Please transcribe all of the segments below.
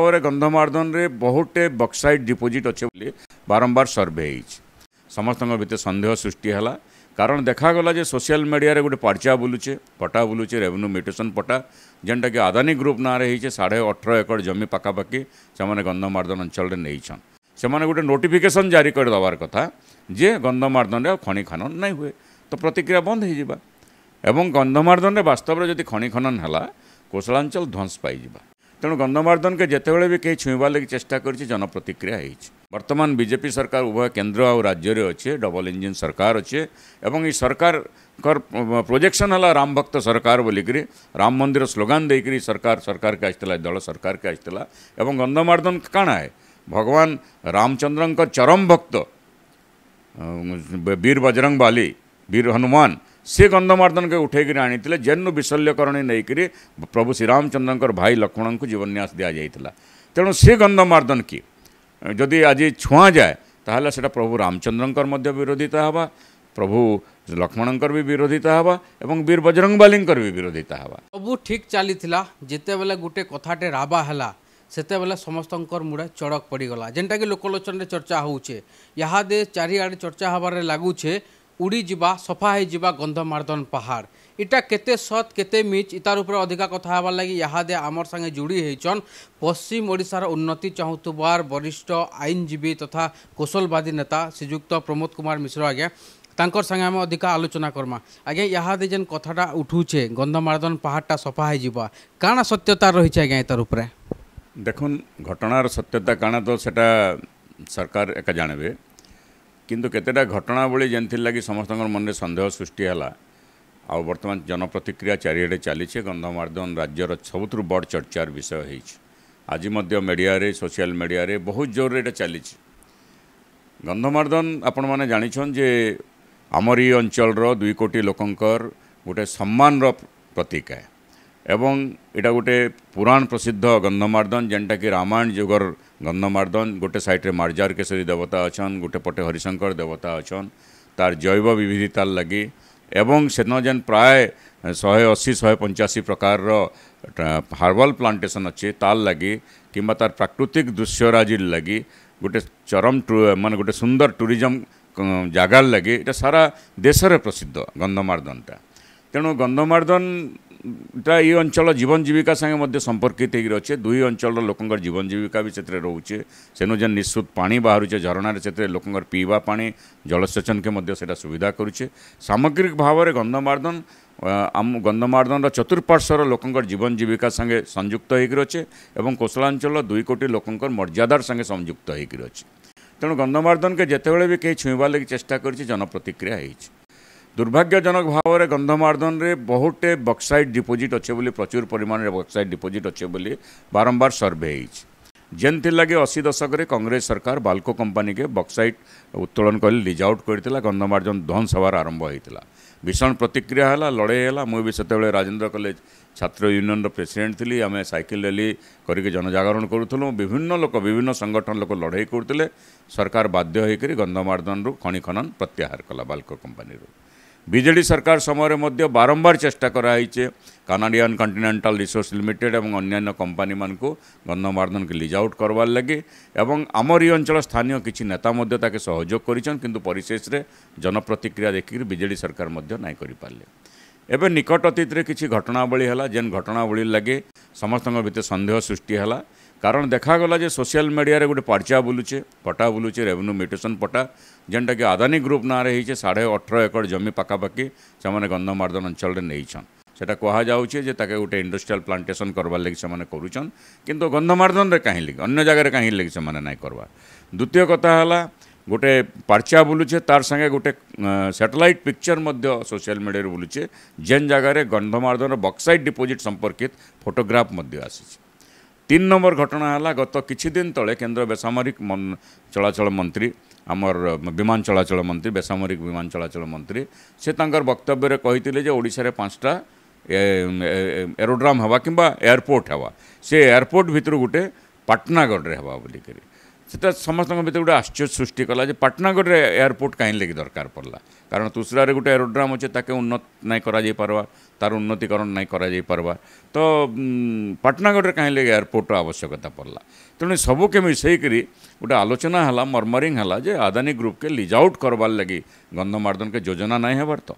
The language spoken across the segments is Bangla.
ଭାବରେ ଗନ୍ଧମାର୍ଦ୍ଧନରେ ବହୁଟେ ବକ୍ସାଇଟ୍ ଡିପୋଜିଟ୍ ଅଛି ବୋଲି ବାରମ୍ବାର ସର୍ଭେ ହେଇଛି ସମସ୍ତଙ୍କ ଭିତରେ ସନ୍ଦେହ ସୃଷ୍ଟି ହେଲା କାରଣ ଦେଖାଗଲା ଯେ ସୋସିଆଲ ମିଡ଼ିଆରେ ଗୋଟେ ପର୍ଚା ବୁଲୁଛେ ପଟା ବୁଲୁଛେ ରେଭେନ୍ୟୁ ମିଟେସନ୍ ପଟା ଯେନ୍ଟାକି ଆଦାନୀ ଗ୍ରୁପ୍ ନାଁରେ ହେଇଛେ ସାଢ଼େ ଅଠର ଏକର ଜମି ପାଖାପାଖି ସେମାନେ ଗନ୍ଧମାର୍ଦ୍ଦନ ଅଞ୍ଚଳରେ ନେଇଛନ୍ ସେମାନେ ଗୋଟେ ନୋଟିଫିକେସନ୍ ଜାରି କରିଦେବାର କଥା ଯେ ଗନ୍ଧମାର୍ଦ୍ଦନରେ ଆଉ ଖଣି ଖନନ ନାହିଁ ହୁଏ ତ ପ୍ରତିକ୍ରିୟା ବନ୍ଦ ହେଇଯିବା ଏବଂ ଗନ୍ଧମାର୍ଦ୍ଦନରେ ବାସ୍ତବରେ ଯଦି ଖଣି ଖନନ ହେଲା କୋଶଳାଞ୍ଚଳ ଧ୍ୱଂସ ପାଇଯିବା ତେଣୁ ଗନ୍ଧମାର୍ଦ୍ଧନକେ ଯେତେବେଳେ ବି କେହି ଛୁଇଁବା ଲାଗି ଚେଷ୍ଟା କରିଛି ଜନପ୍ରତିକ୍ରିୟା ହେଇଛି ବର୍ତ୍ତମାନ ବିଜେପି ସରକାର ଉଭୟ କେନ୍ଦ୍ର ଆଉ ରାଜ୍ୟରେ ଅଛେ ଡବଲ ଇଞ୍ଜିନ୍ ସରକାର ଅଛେ ଏବଂ ଏଇ ସରକାରଙ୍କର ପ୍ରୋଜେକ୍ସନ୍ ହେଲା ରାମ ଭକ୍ତ ସରକାର ବୋଲିକିରି ରାମ ମନ୍ଦିର ସ୍ଲୋଗାନ ଦେଇକିରି ସରକାର ସରକାରକେ ଆସିଥିଲା ଦଳ ସରକାରକେ ଆସିଥିଲା ଏବଂ ଗନ୍ଧମାର୍ଦ୍ଧନ କାଣା ହେ ଭଗବାନ ରାମଚନ୍ଦ୍ରଙ୍କ ଚରମ ଭକ୍ତ ବୀର ବଜରଙ୍ଗ ବାଲି ବୀର ହନୁମାନ সে গন্ধমার্দনকে উঠাইকি আনিলে জেন্নু বিশল্যকরণী নেইকি প্রভু শ্রীরামচন্দ্রঙ্কর ভাই লক্ষ্মণঙ্কু জীবন্যাস দিয়া যাই তেণু সে গন্ধমার্দন কি যদি আজ ছুঁয়া যায় তাহলে সেটা প্রভু রামচন্দ্রঙ্কর মধ্যে বিরোধিতা হওয়া প্রভু লক্ষ্মণঙ্কর বি বিরোধিতা হওয়া এবং বীর বজরঙ্গবালীঙ্কর বি বিরোধিতা হওয়া সবু ঠিক চালিলা যেতবেলে গোটে কথাটে রাবা হেলা ସେତେବେଳେ ସମସ୍ତଙ୍କର ମୁଣ୍ଡେ ଚଡ଼କ ପଡ଼ିଗଲା ଯେନ୍ଟାକି ଲୋକଲୋଚନରେ ଚର୍ଚ୍ଚା ହେଉଛେ ଇହାଦେ ଚାରିଆଡ଼େ ଚର୍ଚ୍ଚା ହେବାରେ ଲାଗୁଛେ উড়ি যা সফা হয়ে যা গন্ধমার্দন পাহাড় এটা কেতে সত কেতে মিচ ইতার উপরে অধিকা কথা হবার লাগি ইহাদে আমার সঙ্গে জুড়ি হয়েছেন পশ্চিম ওড়িশার উন্নতি চাহুবার বরিষ্ঠ আইনজীবী তথা কৌশলবাদী নেতা শ্রীযুক্ত প্রমোদ কুমার মিশ্র আজ্ঞা তাঁর সঙ্গে আমি অধিকা আলোচনা করমা আজ্ঞা ইহাদে যে কথাটা উঠুছে গন্ধমার্দন পাহাড়টা সফা হয়ে যা কাণ সত্যতা রয়েছে আজ্ঞা এটার উপরে দেখুন ঘটনার সত্যতা কাণ তো সেটা সরকার একা জানবে କିନ୍ତୁ କେତେଟା ଘଟଣାବଳୀ ଯେମିତି ଲାଗି ସମସ୍ତଙ୍କର ମନରେ ସନ୍ଦେହ ସୃଷ୍ଟି ହେଲା ଆଉ ବର୍ତ୍ତମାନ ଜନପ୍ରତିକ୍ରିୟା ଚାରିଆଡ଼େ ଚାଲିଛି ଗନ୍ଧମାର୍ଦ୍ଦନ ରାଜ୍ୟର ସବୁଥିରୁ ବଡ଼ ଚର୍ଚ୍ଚାର ବିଷୟ ହେଇଛି ଆଜି ମଧ୍ୟ ମିଡ଼ିଆରେ ସୋସିଆଲ ମିଡ଼ିଆରେ ବହୁତ ଜୋରରେ ଏଇଟା ଚାଲିଛି ଗନ୍ଧମାର୍ଦ୍ଦନ ଆପଣମାନେ ଜାଣିଛନ୍ ଯେ ଆମର ଏଇ ଅଞ୍ଚଳର ଦୁଇ କୋଟି ଲୋକଙ୍କର ଗୋଟେ ସମ୍ମାନର ପ୍ରତୀକ ଏବଂ ଏଇଟା ଗୋଟେ ପୁରାଣ ପ୍ରସିଦ୍ଧ ଗନ୍ଧମାର୍ଦ୍ଦନ ଯେନ୍ଟାକି ରାମାୟଣ ଯୁଗର গন্ধমার্দন গোটে সাইডে মার্জার কেশরী দেবতা অছন গোটে পটে হরিশঙ্কর দেবতা অছন তার জৈব বিবিধতার লাগি এবং সেদিন যেন প্রায় শহে অশি শহে পঞ্চাশি প্রকার হার্বাল প্লান্টেসন অছে তার লাগি কিংবা তার প্রাকৃতিক দৃশ্যরাজির লাগি গোটে চরম মানে গোটে সুন্দর ট্যুরিজম জাগার লাগি এটা সারা দেশের প্রসিদ্ধ গন্ধমার্দনটা তেমন গন্ধমার্দন ଏଇ ଅଞ୍ଚଳ ଜୀବନ ଜୀବିକା ସାଙ୍ଗେ ମଧ୍ୟ ସମ୍ପର୍କିତ ହେଇକିରି ଅଛେ ଦୁଇ ଅଞ୍ଚଳର ଲୋକଙ୍କର ଜୀବନ ଜୀବିକା ବି ସେଥିରେ ରହୁଛେ ସେନୁ ଯେନ୍ ନିଃଶୁଦ୍ଧ ପାଣି ବାହାରୁଛେ ଝରଣାରେ ସେଥିରେ ଲୋକଙ୍କର ପିଇବା ପାଣି ଜଳସେଚନକେ ମଧ୍ୟ ସେଇଟା ସୁବିଧା କରୁଛେ ସାମଗ୍ରିକ ଭାବରେ ଗନ୍ଧମାର୍ଦ୍ଦନ ଆମ ଗନ୍ଧମାର୍ଦ୍ଦନର ଚତୁଃପାର୍ଶ୍ୱର ଲୋକଙ୍କର ଜୀବନ ଜୀବିକା ସାଙ୍ଗେ ସଂଯୁକ୍ତ ହେଇକିରି ଅଛେ ଏବଂ କୋଶଳାଞ୍ଚଳ ଦୁଇ କୋଟି ଲୋକଙ୍କର ମର୍ଯ୍ୟାଦାର ସାଙ୍ଗେ ସଂଯୁକ୍ତ ହେଇକିରି ଅଛେ ତେଣୁ ଗନ୍ଧମାର୍ଦ୍ଦନକେ ଯେତେବେଳେ ବି କେହି ଛୁଇଁବା ଲାଗି ଚେଷ୍ଟା କରିଛି ଜନପ୍ରତିକ୍ରିୟା ହେଇଛି ଦୁର୍ଭାଗ୍ୟଜନକ ଭାବରେ ଗନ୍ଧମାର୍ଦ୍ଧନରେ ବହୁଟେ ବକ୍ସାଇଟ୍ ଡିପୋଜିଟ୍ ଅଛେ ବୋଲି ପ୍ରଚୁର ପରିମାଣରେ ବକ୍ସାଇଟ୍ ଡିପୋଜିଟ୍ ଅଛେ ବୋଲି ବାରମ୍ବାର ସର୍ଭେ ହେଇଛି ଯେନ୍ଥିର୍ଲାଗି ଅଶୀ ଦଶକରେ କଂଗ୍ରେସ ସରକାର ବାଲ୍କୋ କମ୍ପାନୀକେ ବକ୍ସାଇଟ୍ ଉତ୍ତୋଳନ କରି ଲିଜ୍ ଆଉଟ୍ କରିଥିଲା ଗନ୍ଧମାର୍ଦ୍ଧନ ଧ୍ୱଂସ ହେବାର ଆରମ୍ଭ ହେଇଥିଲା ଭୀଷଣ ପ୍ରତିକ୍ରିୟା ହେଲା ଲଢ଼େଇ ହେଲା ମୁଁ ବି ସେତେବେଳେ ରାଜେନ୍ଦ୍ର କଲେଜ ଛାତ୍ର ୟୁନିୟନର ପ୍ରେସିଡେଣ୍ଟ ଥିଲି ଆମେ ସାଇକେଲ ରାଲି କରିକି ଜନଜାଗରଣ କରୁଥିଲୁ ବିଭିନ୍ନ ଲୋକ ବିଭିନ୍ନ ସଂଗଠନ ଲୋକ ଲଢ଼େଇ କରୁଥିଲେ ସରକାର ବାଧ୍ୟ ହୋଇକରି ଗନ୍ଧମାର୍ଦ୍ଧନରୁ ଖଣି ଖନନ ପ୍ରତ୍ୟାହାର କଲା ବାଲ୍କୋ କମ୍ପାନୀରୁ বিজেডি সরকার সময় মধ্যে বারম্বার চেষ্টা করা হয়েছে কানাডিয়ান কন্টিনেটাল রিসোর্স লিমিটেড এবং অন্যান্য কোম্পানি মানুষ গন্ধমার্ধনকে লিজ আউট করবার লাগে এবং আমার এই অঞ্চল স্থানীয় কিছু নেতা মধ্যে তাকে সহযোগ করেছেন কিন্তু পরিশেষে জনপ্রতিক্রিয়া দেখি বিজেডি সরকার মধ্যে নাই করে পারলে ଏବେ ନିକଟ ଅତୀତରେ କିଛି ଘଟଣାବଳୀ ହେଲା ଯେନ୍ ଘଟଣାବଳୀ ଲାଗି ସମସ୍ତଙ୍କ ଭିତରେ ସନ୍ଦେହ ସୃଷ୍ଟି ହେଲା କାରଣ ଦେଖାଗଲା ଯେ ସୋସିଆଲ ମିଡ଼ିଆରେ ଗୋଟେ ପର୍ଚା ବୁଲୁଛେ ପଟା ବୁଲୁଛେ ରେଭେନ୍ୟୁ ମିଟେସନ୍ ପଟା ଯେନ୍ଟାକି ଆଦାନୀ ଗ୍ରୁପ୍ ନାଁରେ ହେଇଛେ ସାଢ଼େ ଅଠର ଏକର ଜମି ପାଖାପାଖି ସେମାନେ ଗନ୍ଧମାର୍ଦ୍ଦନ ଅଞ୍ଚଳରେ ନେଇଛନ୍ ସେଟା କୁହାଯାଉଛେ ଯେ ତାକେ ଗୋଟେ ଇଣ୍ଡଷ୍ଟ୍ରିଆଲ ପ୍ଲାଣ୍ଟେସନ୍ କରବାର୍ ଲାଗି ସେମାନେ କରୁଛନ୍ କିନ୍ତୁ ଗନ୍ଧମାର୍ଦ୍ଦନରେ କାହିଁ ଲାଗି ଅନ୍ୟ ଜାଗାରେ କାହିଁ ଲାଗି ସେମାନେ ନାଇଁ କରବାର୍ ଦ୍ୱିତୀୟ କଥା ହେଲା ଗୋଟେ ପାର୍ଚା ବୁଲୁଛେ ତାର ସାଙ୍ଗେ ଗୋଟେ ସାଟେଲାଇଟ୍ ପିକ୍ଚର ମଧ୍ୟ ସୋସିଆଲ ମିଡ଼ିଆରେ ବୁଲୁଛେ ଯେନ୍ ଜାଗାରେ ଗନ୍ଧମାର୍ଦ୍ଧନର ବକ୍ସାଇଟ୍ ଡିପୋଜିଟ୍ ସମ୍ପର୍କିତ ଫଟୋଗ୍ରାଫ୍ ମଧ୍ୟ ଆସିଛି ତିନି ନମ୍ବର ଘଟଣା ହେଲା ଗତ କିଛି ଦିନ ତଳେ କେନ୍ଦ୍ର ବେସାମରିକ ଚଳାଚଳ ମନ୍ତ୍ରୀ ଆମର ବିମାନ ଚଳାଚଳ ମନ୍ତ୍ରୀ ବେସାମରିକ ବିମାନ ଚଳାଚଳ ମନ୍ତ୍ରୀ ସେ ତାଙ୍କର ବକ୍ତବ୍ୟରେ କହିଥିଲେ ଯେ ଓଡ଼ିଶାରେ ପାଞ୍ଚଟା ଏରୋଡ୍ରମ୍ ହେବା କିମ୍ବା ଏୟାରପୋର୍ଟ ହେବା ସେ ଏୟାରପୋର୍ଟ ଭିତରୁ ଗୋଟେ ପାଟନାଗଡ଼ରେ ହେବା ବୋଲିକରି ସେଟା ସମସ୍ତଙ୍କ ଭିତରେ ଗୋଟେ ଆଶ୍ଚର୍ଯ୍ୟ ସୃଷ୍ଟି କଲା ଯେ ପାଟନାଗଡ଼ରେ ଏୟାରପୋର୍ଟ କାହିଁ ଲାଗି ଦରକାର ପଡ଼ିଲା କାରଣ ତୁସରାରେ ଗୋଟେ ଏରୋଡ୍ରାମ୍ ଅଛେ ତାକେ ଉନ୍ନତ ନାଇଁ କରାଯାଇପାର୍ବା ତାର ଉନ୍ନତିକରଣ ନାଇଁ କରାଯାଇପାରବା ତ ପାଟନାଗଡ଼ରେ କାହିଁ ଲାଗି ଏୟାରପୋର୍ଟର ଆବଶ୍ୟକତା ପଡ଼ିଲା ତେଣୁ ସବୁକେ ମିଶେଇକରି ଗୋଟେ ଆଲୋଚନା ହେଲା ମର୍ମରିଂ ହେଲା ଯେ ଆଦାନୀ ଗ୍ରୁପ୍କେ ଲିଜ୍ ଆଉଟ୍ କର୍ବାର୍ ଲାଗି ଗନ୍ଧମାର୍ଦ୍ଦନକେ ଯୋଜନା ନାଇଁ ହେବାର୍ ତ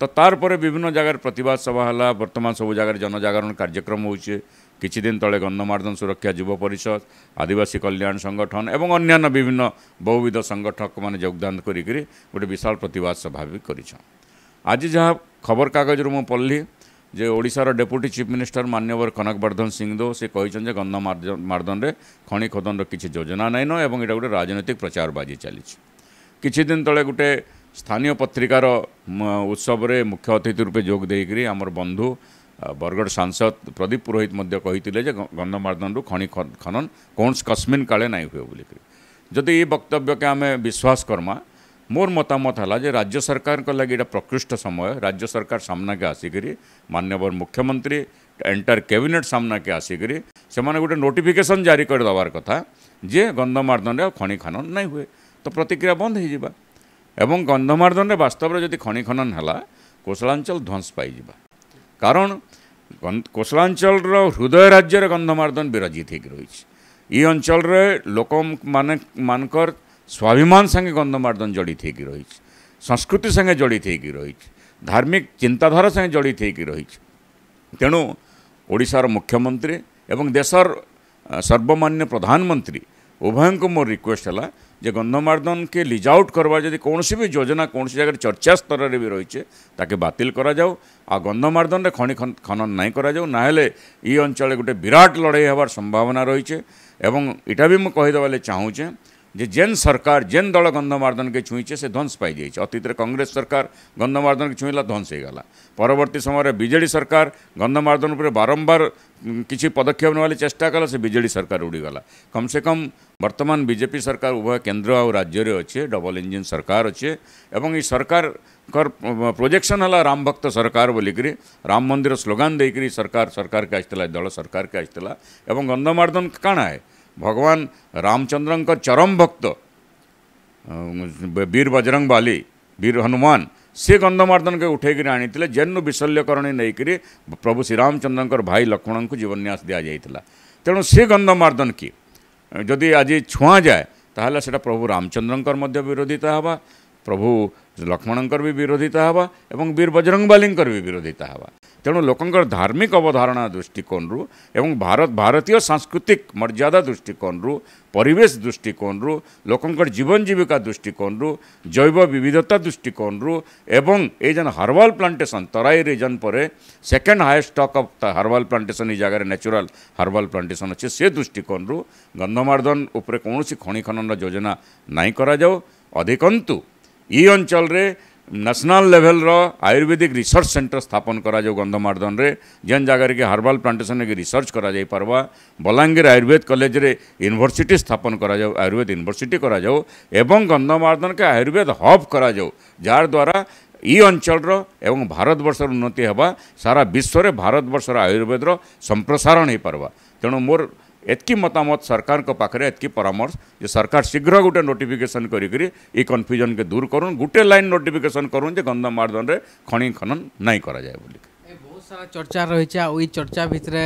ତ ତାର୍ ପରେ ବିଭିନ୍ନ ଜାଗାରେ ପ୍ରତିବାଦ ସଭା ହେଲା ବର୍ତ୍ତମାନ ସବୁ ଜାଗାରେ ଜନଜାଗରଣ କାର୍ଯ୍ୟକ୍ରମ ହେଉଛେ কিছুদিন তলে গণমার্দন সুরক্ষা যুব পরিষদ আদিবাসী কল্যাণ সংগঠন এবং অন্যান্য বিভিন্ন বহুবিধ সংগঠক মানে যোগদান করি গোটে বিশাল প্রতিবাদ সভা বি করছেন আজ যা খবর কাগজর মু পড়লি যে ওড়শার ডেপুটি চিফ মিনিষ্টর মান্যবর কনক বর্ধন সিংদেও সে কিন্তু যে গণমার্দনরে খনি খোদনর কিছু যোজনা নাইন এবং এটা গোটে রাজনৈতিক প্রচার প্রচারবাজি চালছে কিছুদিন তলে গোটে স্থানীয় পত্রিকার উৎসবরে মুখ্য অতিথি রূপে যোগ দিয়ে আমার বন্ধু বরগড় সাংসদ প্রদীপ পুরোহিত মধ্যে কহিলে যে গন্ধমার্দনু খনি খনন কৌশ কশ্মীন কালে নাই হুয়ে বলি যদি এই বক্তব্যকে আমি বিশ্বাস করমা মোর মতামত হল যে রাজ্য সরকার এটা প্রকৃষ্ট সময় রাজ্য সরকার সামনাকে আসিকি মান্যবর মুখ্যমন্ত্রী এন্টার ক্যাবিনেট সামনাকে আসিকি সে গোটে নোটিফিকেসন জারি করে দেওয়ার কথা যে গন্ধমার্দনে খনি খনন নাই হুয়ে তো প্রতিক্রিয়া বন্ধ হয়ে যা এবং গন্ধমার্দনে বাস্তবের যদি খনি খনন হল কোশলাঞ্চল ধ্বংস পাই পাইযা କାରଣ କୋଶଳାଞ୍ଚଳର ହୃଦୟ ରାଜ୍ୟରେ ଗନ୍ଧମାର୍ଦ୍ଦନ ବିରାଜିତ ହେଇକି ରହିଛି ଏ ଅଞ୍ଚଳରେ ଲୋକମାନେ ମାନଙ୍କର ସ୍ୱାଭିମାନ ସାଙ୍ଗେ ଗନ୍ଧମାର୍ଦ୍ଦନ ଜଡ଼ିତ ହେଇକି ରହିଛି ସଂସ୍କୃତି ସାଙ୍ଗେ ଜଡ଼ିତ ହେଇକି ରହିଛି ଧାର୍ମିକ ଚିନ୍ତାଧାରା ସାଙ୍ଗେ ଜଡ଼ିତ ହେଇକି ରହିଛି ତେଣୁ ଓଡ଼ିଶାର ମୁଖ୍ୟମନ୍ତ୍ରୀ ଏବଂ ଦେଶର ସର୍ବମାନ୍ୟ ପ୍ରଧାନମନ୍ତ୍ରୀ ଉଭୟଙ୍କୁ ମୋର ରିକ୍ୱେଷ୍ଟ ହେଲା যে গন্ধমার্দনকে লিজ আউট করবার যদি কৌশি বি যোজনা কৌশি জায়গায় চর্চা স্তরের বি রয়েছে তাকে বাতিল করা যাও আর গন্ধমার্দনরে খনি খনন নাই করা যাও না হলে এই অঞ্চলে গোটে বিরাট লড়াই হবার সম্ভাবনা রয়েছে এবং এটা বি মু কহিদেবালে চাহুছে જે જેન સરકાર જેನ್ દળ ગંધમાર્દનકે છુଇଁଛେ ସେ ଧ୍ୱଂସ ପାଇଯାଇଛି ଅତୀତରେ କଂଗ୍ରେସ ସରକାର ଗନ୍ଧମାର୍ଦ୍ଦନକୁ ଛୁଇଁଲା ଧ୍ୱଂସ ହୋଇଗଲା ପରବର୍ତ୍ତୀ ସମୟରେ ବିଜେଡ଼ି ସରକାର ଗନ୍ଧମାର୍ଦ୍ଦନ ଉପରେ ବାରମ୍ବାର କିଛି ପଦକ୍ଷେପ ନେବାଲାଗି ଚେଷ୍ଟା କଲା ସେ ବିଜେଡ଼ି ସରକାର ଉଡ଼ିଗଲା କମ୍ ସେ କମ୍ ବର୍ତ୍ତମାନ ବିଜେପି ସରକାର ଉଭୟ କେନ୍ଦ୍ର ଆଉ ରାଜ୍ୟରେ ଅଛେ ଡବଲ ଇଞ୍ଜିନ୍ ସରକାର ଅଛେ ଏବଂ ଏଇ ସରକାରଙ୍କର ପ୍ରୋଜେକ୍ସନ୍ ହେଲା ରାମ ଭକ୍ତ ସରକାର ବୋଲିକରି ରାମ ମନ୍ଦିର ସ୍ଲୋଗାନ ଦେଇକରି ସରକାର ସରକାରକେ ଆସିଥିଲା ଦଳ ସରକାରକେ ଆସିଥିଲା ଏବଂ ଗନ୍ଧମାର୍ଦ୍ଦନ କାଣା ହେ भगवान रामचंद्र चरम भक्त अं, वीर बजरंग बाली वीर हनुमान से गंधमार्दन के उठेक आनी जेनु विशल्यकरणी नहीं प्रभु श्रीरामचंद्र भाई लक्ष्मण को जीवन्यास दि जाता तेणु से गंधमार्दन की अं, जदि आज छुआ जाए तो प्रभु रामचंद्र विरोधिता हवा प्रभु ଲକ୍ଷ୍ମଣଙ୍କର ବି ବିରୋଧିତା ହେବା ଏବଂ ବୀର ବଜରଙ୍ଗବାଲୀଙ୍କର ବି ବିରୋଧିତା ହେବା ତେଣୁ ଲୋକଙ୍କର ଧାର୍ମିକ ଅବଧାରଣା ଦୃଷ୍ଟିକୋଣରୁ ଏବଂ ଭାରତ ଭାରତୀୟ ସାଂସ୍କୃତିକ ମର୍ଯ୍ୟାଦା ଦୃଷ୍ଟିକୋଣରୁ ପରିବେଶ ଦୃଷ୍ଟିକୋଣରୁ ଲୋକଙ୍କର ଜୀବନ ଜୀବିକା ଦୃଷ୍ଟିକୋଣରୁ ଜୈବ ବିବିଧତା ଦୃଷ୍ଟିକୋଣରୁ ଏବଂ ଏଇ ଯେନ୍ ହର୍ବାଲ ପ୍ଲାଣ୍ଟେସନ୍ ତରାଇ ରିଜନ୍ ପରେ second highest stock of herbal plantation ଏଇ ଜାଗାରେ ନ୍ୟାଚୁରାଲ ହର୍ବାଲ ପ୍ଲାଣ୍ଟେସନ୍ ଅଛି ସେ ଦୃଷ୍ଟିକୋଣରୁ ଗନ୍ଧମାର୍ଦ୍ଧନ ଉପରେ କୌଣସି ଖଣି ଖନନର ଯୋଜନା ନାହିଁ କରାଯାଉ ଅଧିକନ୍ତୁ ଇ ଅଞ୍ଚଳରେ ନ୍ୟାସନାଲ୍ ଲେଭେଲ୍ର ଆୟୁର୍ବେଦିକ ରିସର୍ଚ୍ଚ ସେଣ୍ଟର ସ୍ଥାପନ କରାଯାଉ ଗନ୍ଧମାର୍ଦ୍ଦନରେ ଯେନ୍ ଜାଗାରେ କି ହର୍ବାଲ୍ ପ୍ଲାଣ୍ଟେସନ୍ ନେଇକି ରିସର୍ଚ୍ଚ କରାଯାଇପାରବା ବଲାଙ୍ଗୀର ଆୟୁର୍ବେଦ କଲେଜରେ ୟୁନିଭର୍ସିଟି ସ୍ଥାପନ କରାଯାଉ ଆୟୁର୍ବେଦ ୟୁନିଭର୍ସିଟି କରାଯାଉ ଏବଂ ଗନ୍ଧମାର୍ଦ୍ଦନକେ ଆୟୁର୍ବେଦ ହବ୍ କରାଯାଉ ଯାହାଦ୍ୱାରା ଇ ଅଞ୍ଚଳର ଏବଂ ଭାରତବର୍ଷର ଉନ୍ନତି ହେବା ସାରା ବିଶ୍ୱରେ ଭାରତବର୍ଷର ଆୟୁର୍ବେଦର ସମ୍ପ୍ରସାରଣ ହୋଇପାରବା ତେଣୁ ମୋର ଏତ୍କି ମତାମତ ସରକାରଙ୍କ ପାଖରେ ଏତ୍କି ପରାମର୍ଶ ଯେ ସରକାର ଶୀଘ୍ର ଗୋଟେ ନୋଟିଫିକେସନ୍ କରିକିରି ଏ କନଫ୍ୟୁଜନ୍କେ ଦୂର କରୁନ୍ ଗୋଟେ ଲାଇନ୍ ନୋଟିଫିକେସନ୍ କରୁନ୍ ଯେ ଗନ୍ଧମାର୍ଦ୍ଦନରେ ଖଣି ଖନନ ନାଇଁ କରାଯାଏ ବୋଲି ବହୁତ ସାରା ଚର୍ଚ୍ଚା ରହିଛି ଆଉ ଏଇ ଚର୍ଚ୍ଚା ଭିତରେ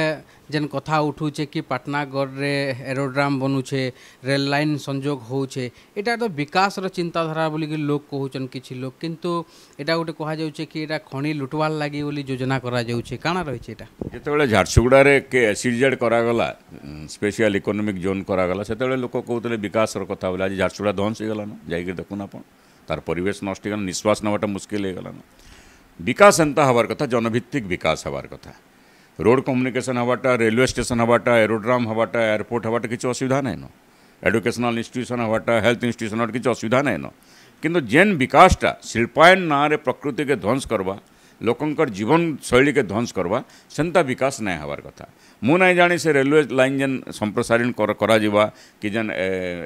যেন কথা উঠুছে কি পাটনাগড়ে এরোড্রাম বনুছে রেল লাইন সংযোগ হচ্ছে এটা তো বিকাশর চিন্তাধারা বলি লোক কুচন কিছু লোক কিন্তু এটা গোটে কুহযাচ্ছে কি এটা খনি লুটবার লাগি বলে যোজনা করা যাচ্ছে কানা রয়েছে এটা যেতবে ঝারসুগুড়ার সিজেড করাগলা স্পেশাল ইকোনোমিক জোন করাগলা সেতবে লোক কৌলে বিকাশর কথা বলে আজ ঝারসুগুড়া ধ্বংস হয়ে গলান যাই দেখুন আপন তার পরিবেশ নষ্ট হয়ে গেল নিঃশ্বাস নেওয়াটা মুশকিল হয়ে গলান বিকাশ এন্তা হবার কথা জনভিত্তিক বিকাশ হবার কথা रोड कम्युनिकेशन हवाटा रेलवे स्टेशन हवाटा एरोड्राम हवाटा एयरपोर्ट हवाटा किसी असुविधा नहीं न एडुकेशनल इन्यूशन हवाटा हेल्थ इन्स्टिट्यूशन हवाटा किसी असुविधा नहीं न जेन विकासटा शिल्पायन नाँरे प्रकृति के ध्वंस करवा ଲୋକଙ୍କର ଜୀବନଶୈଳୀକେ ଧ୍ୱଂସ କର୍ବା ସେନ୍ତା ବିକାଶ ନାଇଁ ହେବାର କଥା ମୁଁ ନାଇଁ ଜାଣି ସେ ରେଲୱେ ଲାଇନ୍ ଯେନ୍ ସମ୍ପ୍ରସାରଣ କରାଯିବା କି ଯେନ୍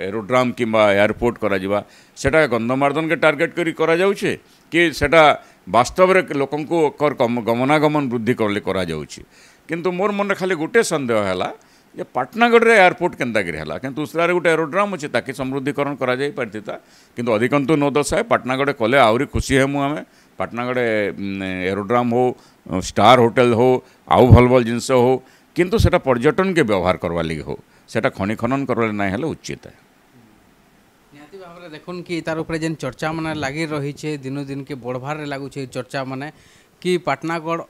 ଏରୋଡ୍ରାମ୍ କିମ୍ବା ଏୟାରପୋର୍ଟ କରାଯିବା ସେଟା ଗନ୍ଧମାର୍ଦ୍ଦନକେ ଟାର୍ଗେଟ୍ କରି କରାଯାଉଛେ କି ସେଟା ବାସ୍ତବରେ ଲୋକଙ୍କୁ ଗମନାଗମନ ବୃଦ୍ଧି କଲେ କରାଯାଉଛି କିନ୍ତୁ ମୋର ମନରେ ଖାଲି ଗୋଟେ ସନ୍ଦେହ ହେଲା ଯେ ପାଟନାଗଡ଼ରେ ଏୟାରପୋର୍ଟ କେନ୍ତାକିରି ହେଲା କିନ୍ତୁ ଉସ୍ରାରେ ଗୋଟେ ଏରୋଡ୍ରାମ୍ ଅଛି ତାକି ସମୃଦ୍ଧିକରଣ କରାଯାଇପାରିଥିତା କିନ୍ତୁ ଅଧିକନ୍ତୁ ନୋ ଦଶାଏ ପାଟନାଗଡ଼ରେ କଲେ ଆହୁରି ଖୁସି ହେମୁ ଆମେ ପାଟଣାଗଡ଼ ଏରୋଡ୍ରମ୍ ହଉ ଷ୍ଟାର୍ ହୋଟେଲ୍ ହଉ ଆଉ ଭଲ ଭଲ ଜିନିଷ ହଉ କିନ୍ତୁ ସେଟା ପର୍ଯ୍ୟଟନକେ ବ୍ୟବହାର କରବାର୍ ଲାଗି ହଉ ସେଟା ଖଣି ଖନନ କରବାର୍ ନାଇଁ ହେଲେ ଉଚିତ ନିହାତି ଭାବରେ ଦେଖୁନ୍ କି ତାର ଉପରେ ଯେନ୍ ଚର୍ଚ୍ଚାମାନେ ଲାଗି ରହିଛେ ଦିନୁ ଦିନକେ ବଢ଼ବାରେ ଲାଗୁଛେ ଚର୍ଚ୍ଚାମାନେ कि पाटनागढ़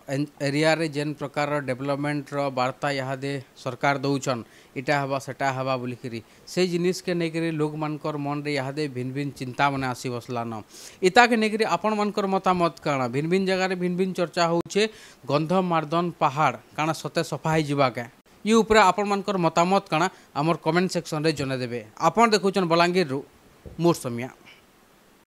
एरिया रे जेन प्रकार डेभलपमेंट रो वार्ता इहादे सरकार दौछन इटा हवा सेटा हवा बोलिकी से जिनिस के लेकर लोक मानकर मन रे इहादे भिन्न भिन्न चिंता मैंने आसी बसलान इटा के लेकर आपण मानकर मतामत कण भिन्न भिन्न जगार भिन्न भिन्न चर्चा होचे गंधमार्दन पहाड़ कण सते सफा हो क्या ये उपर आपण मानकर मतामत कण आम कमेंट सेक्शन में जनादेवे आपन देखुन बलांगीर मोर सौम्या